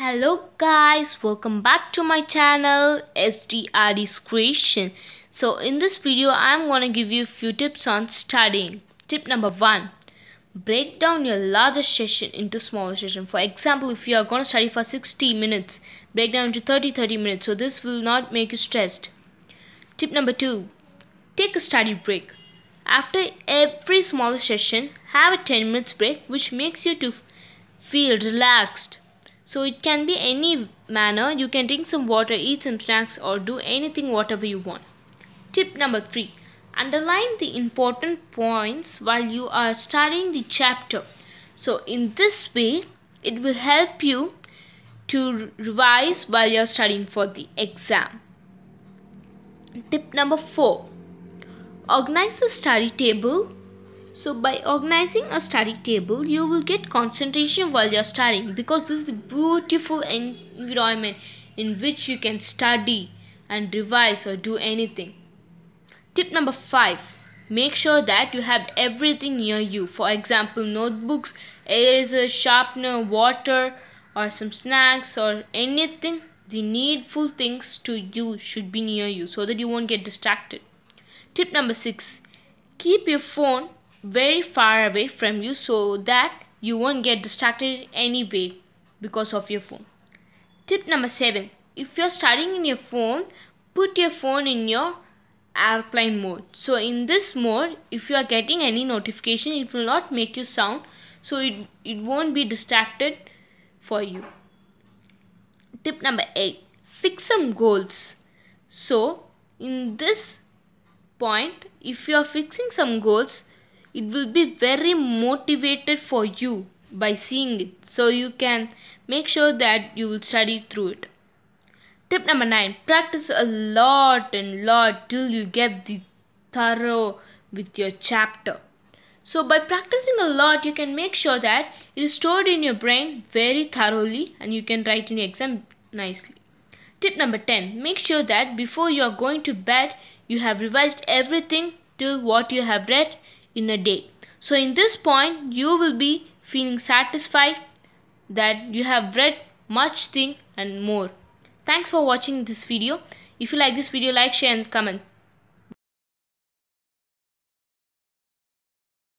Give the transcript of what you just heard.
Hello guys, welcome back to my channel SDR Creation. So in this video, I'm going to give you a few tips on studying. Tip number 1. Break down your larger session into smaller session. For example, if you are going to study for 60 minutes, break down into 30-30 minutes. So this will not make you stressed. Tip number 2. Take a study break. After every small session, have a 10 minutes break which makes you to feel relaxed. So it can be any manner. You can drink some water, eat some snacks or do anything whatever you want. Tip number 3. Underline the important points while you are studying the chapter. So in this way, it will help you to revise while you're studying for the exam. Tip number 4. Organize the study table so by organizing a study table, you will get concentration while you're studying because this is a beautiful environment in which you can study and revise or do anything. Tip number 5. Make sure that you have everything near you. For example, notebooks, eraser, sharpener, water or some snacks or anything. The needful things to you should be near you so that you won't get distracted. Tip number 6. Keep your phone very far away from you so that you won't get distracted anyway because of your phone. Tip number 7. If you're studying in your phone, put your phone in your airplane mode. So in this mode, if you are getting any notification, it will not make you sound. So it, it won't be distracted for you. Tip number 8. Fix some goals. So in this point, if you are fixing some goals, it will be very motivated for you by seeing it so you can make sure that you will study through it tip number 9 practice a lot and lot till you get the thorough with your chapter so by practicing a lot you can make sure that it is stored in your brain very thoroughly and you can write in your exam nicely tip number 10 make sure that before you are going to bed you have revised everything till what you have read in a day. So in this point you will be feeling satisfied that you have read much thing and more. Thanks for watching this video. If you like this video like share and comment.